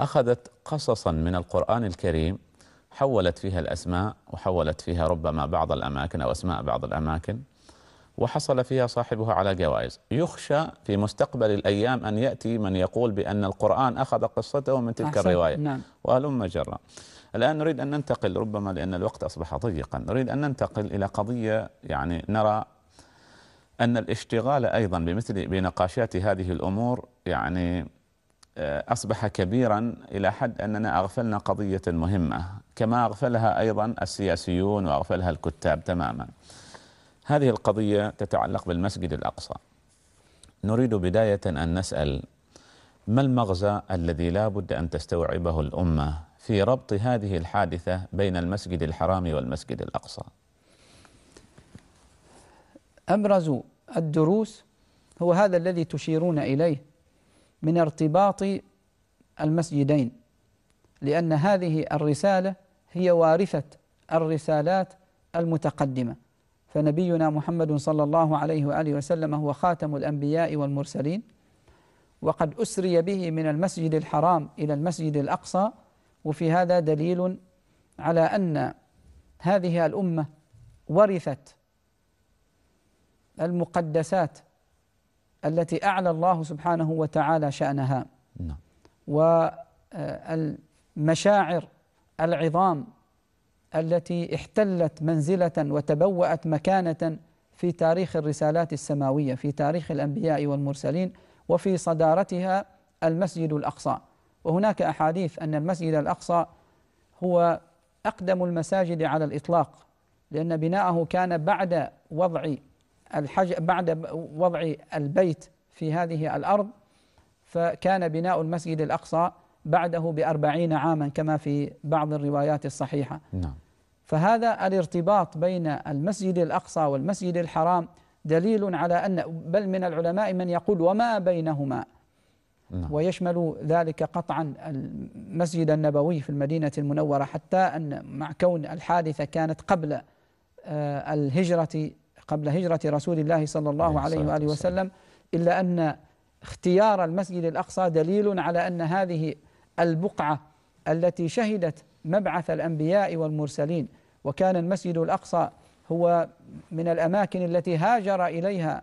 S2: أخذت قصصا من القرآن الكريم حولت فيها الأسماء وحولت فيها ربما بعض الأماكن أو أسماء بعض الأماكن وحصل فيها صاحبها على جوائز يخشى في مستقبل الأيام أن يأتي من يقول بأن القرآن أخذ قصته من تلك أحسن. الرواية نعم. وهلم جرا الآن نريد أن ننتقل ربما لأن الوقت أصبح ضيقا نريد أن ننتقل إلى قضية يعني نرى أن الاشتغال أيضا بمثل بنقاشات هذه الأمور يعني آه، أصبح كبيرا إلى حد أننا أغفلنا قضية مهمة كما أغفلها أيضا السياسيون وأغفلها الكتاب تماما هذه القضية تتعلق بالمسجد الأقصى نريد بداية أن نسأل ما المغزى الذي لا بد أن تستوعبه الأمة في ربط هذه الحادثة بين المسجد الحرام والمسجد الأقصى
S1: أبرز الدروس هو هذا الذي تشيرون إليه من ارتباط المسجدين لأن هذه الرسالة هي وارثة الرسالات المتقدمة فنبينا محمد صلى الله عليه وآله وسلم هو خاتم الأنبياء والمرسلين وقد أسري به من المسجد الحرام إلى المسجد الأقصى وفي هذا دليل على أن هذه الأمة ورثت المقدسات التي أعلى الله سبحانه وتعالى شأنها نعم. والمشاعر العظام التي احتلت منزلة وتبوأت مكانة في تاريخ الرسالات السماوية في تاريخ الأنبياء والمرسلين وفي صدارتها المسجد الأقصى وهناك أحاديث أن المسجد الأقصى هو أقدم المساجد على الإطلاق لأن بناءه كان بعد وضع الحج بعد وضع البيت في هذه الأرض فكان بناء المسجد الأقصى بعده بأربعين عاما كما في بعض الروايات الصحيحة نعم فهذا الارتباط بين المسجد الأقصى والمسجد الحرام دليل على أن بل من العلماء من يقول وما بينهما نعم. ويشمل ذلك قطعا المسجد النبوي في المدينة المنورة حتى أن مع كون الحادثة كانت قبل آه، الهجرة قبل هجرة رسول الله صلى الله عليه وآله وسلم إلا أن اختيار المسجد الأقصى دليل على أن هذه البقعة التي شهدت مبعث الأنبياء والمرسلين وكان المسجد الأقصى هو من الأماكن التي هاجر إليها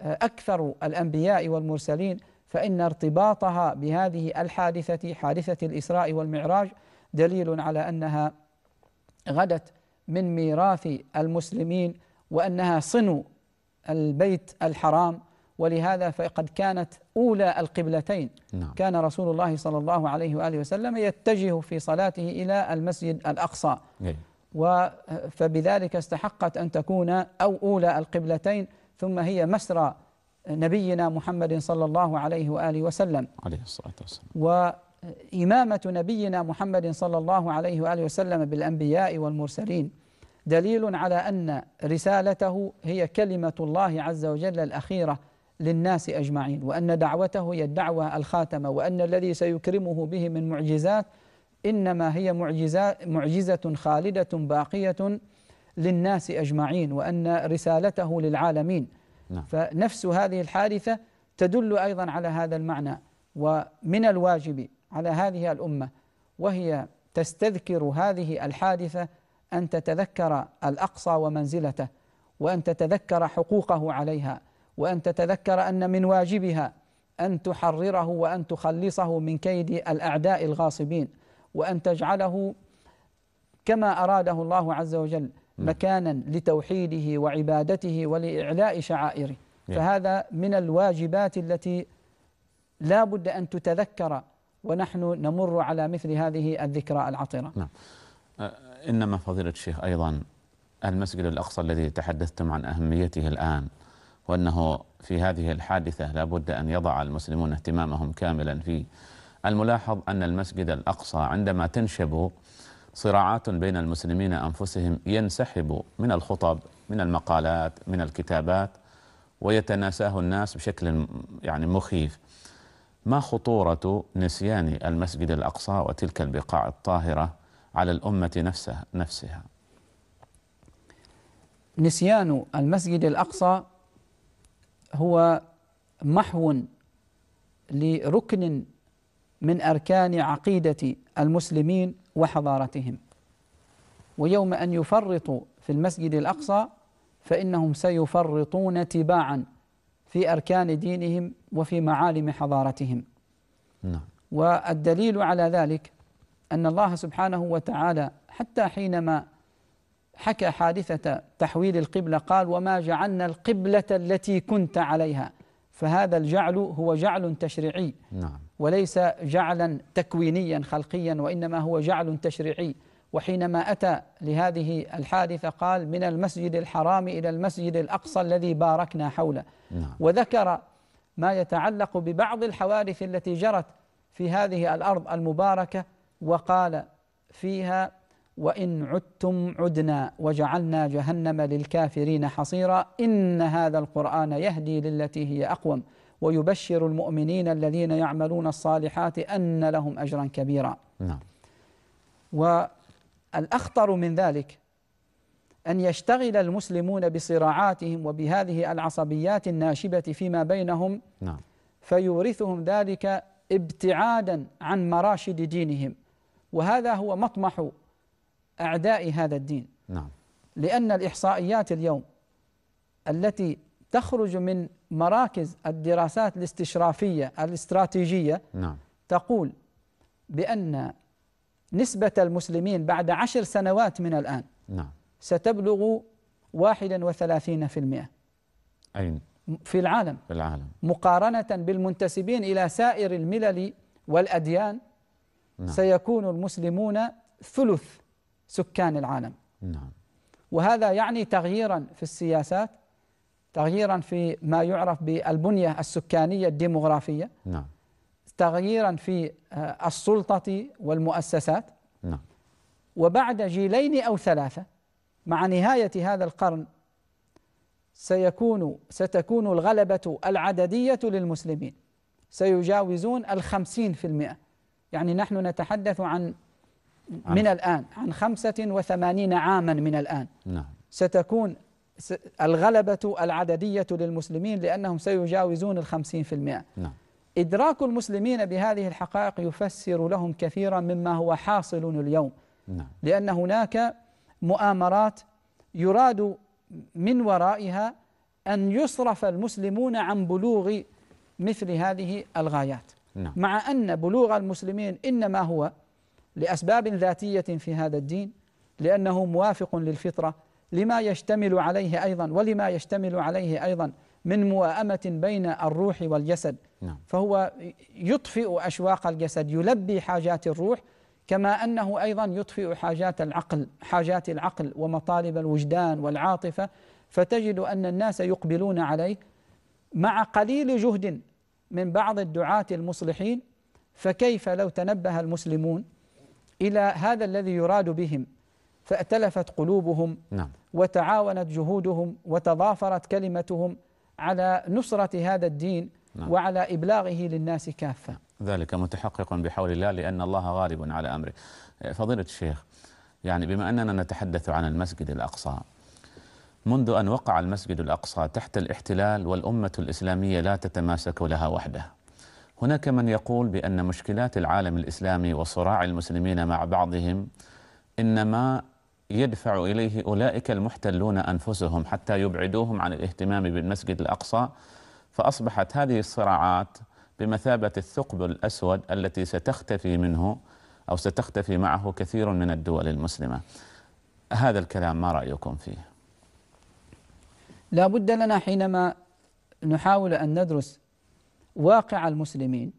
S1: آه، أكثر الأنبياء والمرسلين فإن ارتباطها بهذه الحادثة حادثة الإسراء والمعراج دليل على أنها غدت من ميراث المسلمين وأنها صنو البيت الحرام ولهذا فقد كانت أولى القبلتين نعم. كان رسول الله صلى الله عليه وآله وسلم يتجه في صلاته إلى المسجد الأقصى نعم. فبذلك استحقت أن تكون أو أولى القبلتين ثم هي مسرى نبينا محمد صلى الله عليه وآله وسلم
S2: عليه الصلاة والسلام
S3: وإمامة
S1: نبينا محمد صلى الله عليه وآله وسلم بالأنبياء والمرسلين دليل على أن رسالته هي كلمة الله عز وجل الأخيرة للناس اجمعين وان دعوته هي الدعوه الخاتمه وان الذي سيكرمه به من معجزات انما هي معجزات معجزه خالده باقيه للناس اجمعين وان رسالته للعالمين نعم. فنفس هذه الحادثه تدل ايضا على هذا المعنى ومن الواجب على هذه الامه وهي تستذكر هذه الحادثه ان تتذكر الاقصى ومنزلته وان تتذكر حقوقه عليها وأن تتذكر أن من واجبها أن تحرره وأن تخلصه من كيد الأعداء الغاصبين وأن تجعله كما أراده الله عز وجل مكانا لتوحيده وعبادته ولإعلاء شعائره فهذا من الواجبات التي لا بد أن تتذكر ونحن نمر على مثل هذه الذكرى العطرة
S2: نعم إنما فضيلة الشيخ أيضا المسجد الأقصى الذي تحدثتم عن أهميته الآن وأنه في هذه الحادثة لابد أن يضع المسلمون اهتمامهم كاملا فيه الملاحظ أن المسجد الأقصى عندما تنشب صراعات بين المسلمين أنفسهم ينسحب من الخطب من المقالات من الكتابات ويتناساه الناس بشكل يعني مخيف ما خطورة نسيان المسجد الأقصى وتلك البقاع الطاهرة على الأمة نفسها, نفسها
S1: نسيان المسجد الأقصى هو محو لركن من أركان عقيدة المسلمين وحضارتهم ويوم أن يفرطوا في المسجد الأقصى فإنهم سيفرطون تباعا في أركان دينهم وفي معالم حضارتهم نعم. والدليل على ذلك أن الله سبحانه وتعالى حتى حينما حكى حادثة تحويل القبلة قال وما جعلنا القبلة التي كنت عليها فهذا الجعل هو جعل تشريعي نعم. وليس جعلا تكوينيا خلقيا وإنما هو جعل تشريعي وحينما أتى لهذه الحادثة قال من المسجد الحرام إلى المسجد الأقصى الذي باركنا حوله نعم. وذكر ما يتعلق ببعض الحوادث التي جرت في هذه الأرض المباركة وقال فيها وإن عدتم عدنا وجعلنا جهنم للكافرين حصيرا إن هذا القرآن يهدي للتي هي أقوم ويبشر المؤمنين الذين يعملون الصالحات أن لهم أجرا كبيرا نعم. والأخطر من ذلك أن يشتغل المسلمون بصراعاتهم وبهذه العصبيات الناشبة فيما بينهم نعم. فيورثهم ذلك ابتعادا عن مراشد دينهم وهذا هو مطمح أعداء هذا الدين نعم لأن الإحصائيات اليوم التي تخرج من مراكز الدراسات الاستشرافية الاستراتيجية نعم تقول بأن نسبة المسلمين بعد عشر سنوات من الآن نعم ستبلغ 31% أين؟ في العالم في العالم مقارنة بالمنتسبين إلى سائر الملل والأديان نعم. سيكون المسلمون ثلث سكان العالم نعم وهذا يعني تغييرا في السياسات تغييرا في ما يعرف بالبنية السكانية الديمغرافية نعم تغييرا في آه، السلطة والمؤسسات نعم وبعد جيلين أو ثلاثة مع نهاية هذا القرن سيكون ستكون الغلبة العددية للمسلمين سيجاوزون الخمسين في المئة يعني نحن نتحدث عن من الآن عن خمسة وثمانين عاما من الآن نعم ستكون الغلبة العددية للمسلمين لأنهم سيجاوزون الخمسين في المئة نعم إدراك المسلمين بهذه الحقائق يفسر لهم كثيرا مما هو حاصل اليوم نعم لأن هناك مؤامرات يراد من ورائها أن يصرف المسلمون عن بلوغ مثل هذه الغايات نعم. مع أن بلوغ المسلمين إنما هو لأسباب ذاتية في هذا الدين لأنه موافق للفطرة لما يشتمل عليه أيضا ولما يشتمل عليه أيضا من موائمة بين الروح والجسد نعم. فهو يطفئ أشواق الجسد يلبي حاجات الروح كما أنه أيضا يطفئ حاجات العقل حاجات العقل ومطالب الوجدان والعاطفة فتجد أن الناس يقبلون عليه مع قليل جهد من بعض الدعاة المصلحين فكيف لو تنبه المسلمون إلى هذا الذي يراد بهم فأتلفت قلوبهم نعم. وتعاونت جهودهم وتضافرت كلمتهم على نصرة هذا الدين نعم. وعلى إبلاغه للناس كافة
S2: ذلك متحقق بحول الله لأن الله غالب على أمره فضيلة الشيخ يعني بما أننا نتحدث عن المسجد الأقصى منذ أن وقع المسجد الأقصى تحت الاحتلال والأمة الإسلامية لا تتماسك لها وحدها هناك من يقول بأن مشكلات العالم الإسلامي وصراع المسلمين مع بعضهم إنما يدفع إليه أولئك المحتلون أنفسهم حتى يبعدوهم عن الاهتمام بالمسجد الأقصى فأصبحت هذه الصراعات بمثابة الثقب الأسود التي ستختفي منه أو ستختفي معه كثير من الدول المسلمة هذا الكلام ما رأيكم فيه؟
S1: لا بد لنا حينما نحاول أن ندرس واقع المسلمين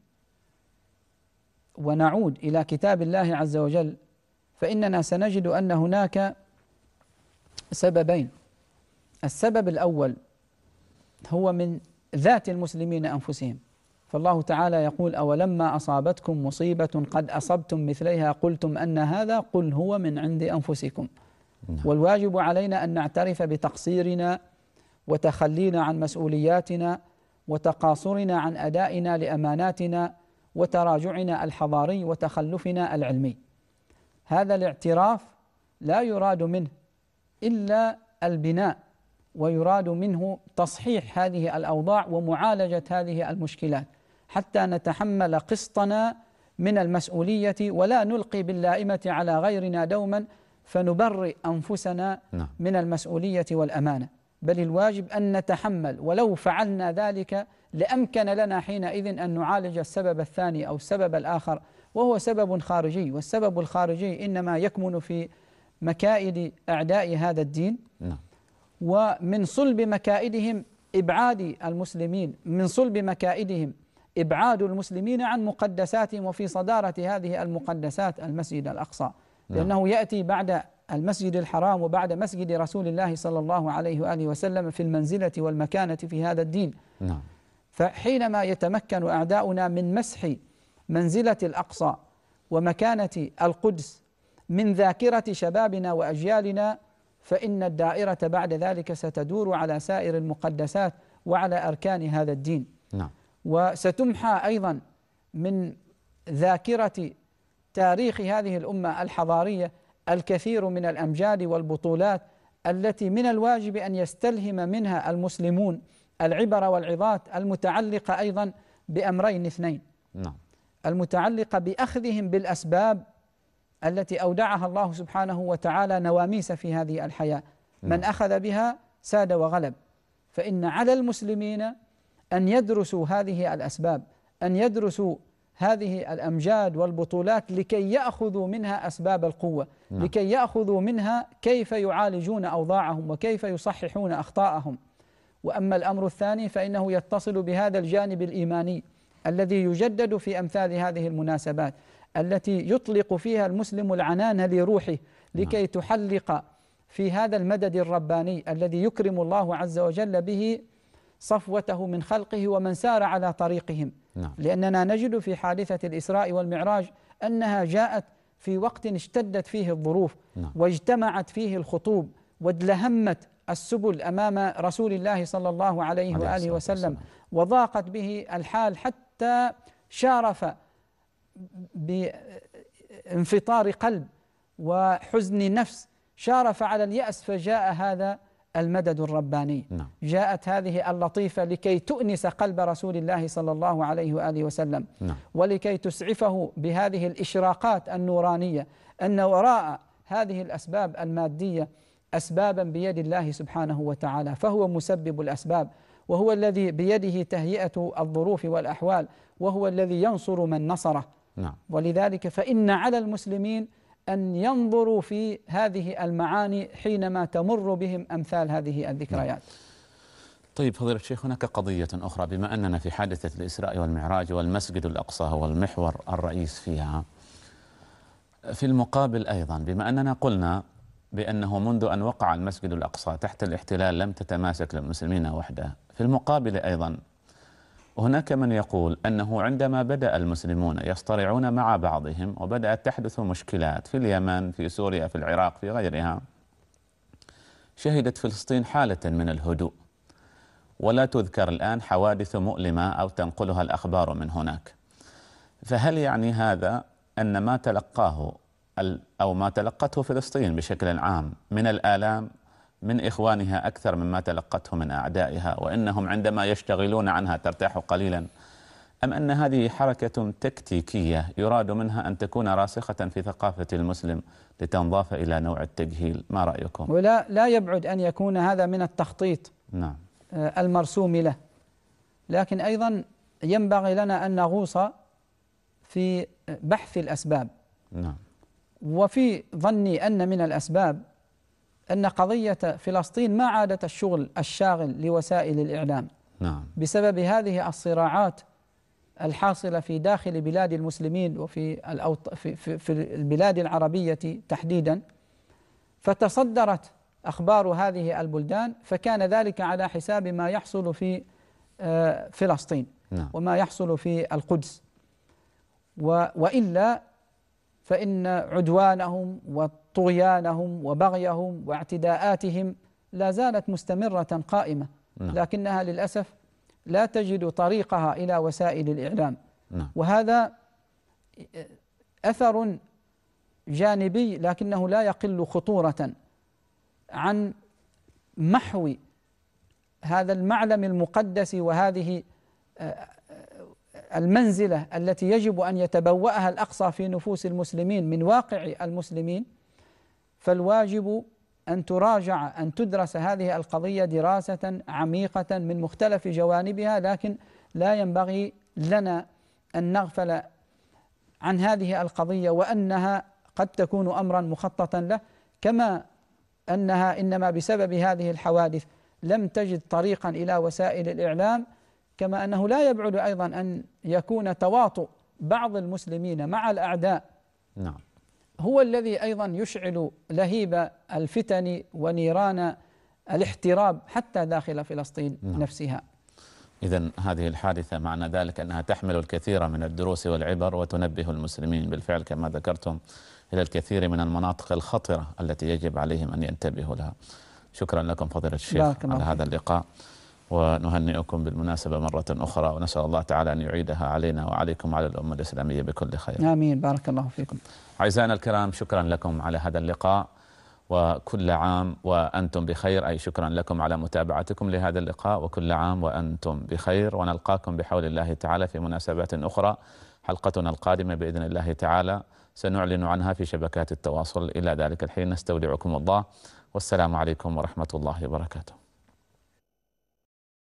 S1: ونعود الى كتاب الله عز وجل فاننا سنجد ان هناك سببين السبب الاول هو من ذات المسلمين انفسهم فالله تعالى يقول اولما اصابتكم مصيبه قد اصبتم مثليها قلتم ان هذا قل هو من عند انفسكم نعم. والواجب علينا ان نعترف بتقصيرنا وتخلينا عن مسؤولياتنا وتقاصرنا عن ادائنا لاماناتنا وتراجعنا الحضاري وتخلفنا العلمي. هذا الاعتراف لا يراد منه الا البناء ويراد منه تصحيح هذه الاوضاع ومعالجه هذه المشكلات حتى نتحمل قسطنا من المسؤوليه ولا نلقي باللائمه على غيرنا دوما فنبرئ انفسنا نعم. من المسؤوليه والامانه. بل الواجب أن نتحمل ولو فعلنا ذلك لأمكن لنا حينئذ أن نعالج السبب الثاني أو السبب الآخر وهو سبب خارجي والسبب الخارجي إنما يكمن في مكائد أعداء هذا الدين نعم. ومن صلب مكائدهم إبعاد المسلمين من صلب مكائدهم إبعاد المسلمين عن مقدساتهم وفي صدارة هذه المقدسات المسجد الأقصى نعم. لأنه يأتي بعد المسجد الحرام وبعد مسجد رسول الله صلى الله عليه وآله وسلم في المنزلة والمكانة في هذا الدين نعم فحينما يتمكن أعداؤنا من مسح منزلة الأقصى ومكانة القدس من ذاكرة شبابنا وأجيالنا فإن الدائرة بعد ذلك ستدور على سائر المقدسات وعلى أركان هذا الدين نعم وستمحى أيضا من ذاكرة تاريخ هذه الأمة الحضارية الكثير من الأمجاد والبطولات التي من الواجب أن يستلهم منها المسلمون العبر والعظات المتعلقة أيضا بأمرين اثنين نعم. المتعلقة بأخذهم بالأسباب التي أودعها الله سبحانه وتعالى نواميس في هذه الحياة نعم. من أخذ بها ساد وغلب فإن على المسلمين أن يدرسوا هذه الأسباب أن يدرسوا هذه الأمجاد والبطولات لكي يأخذوا منها أسباب القوة نعم. لكي يأخذوا منها كيف يعالجون أوضاعهم وكيف يصححون أخطاءهم وأما الأمر الثاني فإنه يتصل بهذا الجانب الإيماني الذي يجدد في أمثال هذه المناسبات التي يطلق فيها المسلم العنان لروحه نعم. لكي تحلق في هذا المدد الرباني الذي يكرم الله عز وجل به صفوته من خلقه ومن سار على طريقهم نعم. لأننا نجد في حادثة الإسراء والمعراج أنها جاءت في وقت اشتدت فيه الظروف نعم. واجتمعت فيه الخطوب وادلهمت السبل أمام رسول الله صلى الله عليه, وآله وسلم وضاقت به الحال حتى شارف بانفطار قلب وحزن نفس شارف على اليأس فجاء هذا المدد الرباني نعم. جاءت هذه اللطيفة لكي تؤنس قلب رسول الله صلى الله عليه وآله وسلم نعم. ولكي تسعفه بهذه الإشراقات النورانية أن وراء هذه الأسباب المادية أسبابا بيد الله سبحانه وتعالى فهو مسبب الأسباب وهو الذي بيده تهيئة الظروف والأحوال وهو الذي ينصر من نصره نعم. ولذلك فإن على المسلمين أن ينظروا في هذه المعاني حينما تمر بهم أمثال هذه الذكريات نعم.
S2: طيب فضيلة الشيخ هناك قضية أخرى بما أننا في حادثة الإسراء والمعراج والمسجد الأقصى هو المحور الرئيس فيها في المقابل أيضا بما أننا قلنا بأنه منذ أن وقع المسجد الأقصى تحت الاحتلال لم تتماسك للمسلمين وحده في المقابل أيضا هناك من يقول أنه عندما بدأ المسلمون يصطرعون مع بعضهم وبدأت تحدث مشكلات في اليمن في سوريا في العراق في غيرها شهدت فلسطين حالة من الهدوء ولا تذكر الآن حوادث مؤلمة أو تنقلها الأخبار من هناك فهل يعني هذا أن ما تلقاه أو ما تلقته فلسطين بشكل عام من الآلام من إخوانها أكثر مما تلقته من أعدائها وإنهم عندما يشتغلون عنها ترتاح قليلا أم أن هذه حركة تكتيكية يراد منها أن تكون راسخة في ثقافة المسلم لتنضاف إلى نوع التجهيل ما رأيكم؟
S1: ولا لا يبعد أن يكون هذا من التخطيط نعم آه، المرسوم له لكن أيضا ينبغي لنا أن نغوص في بحث الأسباب نعم وفي ظني أن من الأسباب أن قضية فلسطين ما عادت الشغل الشاغل لوسائل الإعلام نعم. بسبب هذه الصراعات الحاصلة في داخل بلاد المسلمين وفي الأوط... في, في, في البلاد العربية تحديدا فتصدرت أخبار هذه البلدان فكان ذلك على حساب ما يحصل في آه، فلسطين نعم. وما يحصل في القدس و... وإلا فإن عدوانهم طغيانهم وبغيهم واعتداءاتهم لا زالت مستمرة قائمة نعم. لكنها للأسف لا تجد طريقها إلى وسائل الإعلام نعم. وهذا أثر جانبي لكنه لا يقل خطورة عن محو هذا المعلم المقدس وهذه آه، آه، المنزلة التي يجب أن يتبوأها الأقصى في نفوس المسلمين من واقع المسلمين فالواجب أن تراجع أن تدرس هذه القضية دراسة عميقة من مختلف جوانبها لكن لا ينبغي لنا أن نغفل عن هذه القضية وأنها قد تكون أمرا مخططا له كما أنها إنما بسبب هذه الحوادث لم تجد طريقا إلى وسائل الإعلام كما أنه لا يبعد أيضا أن يكون تواطؤ بعض المسلمين مع الأعداء نعم هو الذي ايضا يشعل لهيب الفتن ونيران الاحتراب حتى داخل فلسطين نعم. نفسها
S2: إذا هذه الحادثة معنى ذلك أنها تحمل الكثير من الدروس والعبر وتنبه المسلمين بالفعل كما ذكرتم إلى الكثير من المناطق الخطرة التي يجب عليهم أن ينتبهوا لها شكرا لكم فضيلة الشيخ على هذا اللقاء ونهنئكم بالمناسبة مرة أخرى ونسأل الله تعالى أن يعيدها علينا وعليكم على الأمة الإسلامية بكل خير
S1: آمين بارك الله فيكم
S2: عزيزان الكرام شكرا لكم على هذا اللقاء وكل عام وأنتم بخير أي شكرا لكم على متابعتكم لهذا اللقاء وكل عام وأنتم بخير ونلقاكم بحول الله تعالى في مناسبات أخرى حلقتنا القادمة بإذن الله تعالى سنعلن عنها في شبكات التواصل إلى ذلك الحين نستودعكم الله والسلام عليكم ورحمة الله وبركاته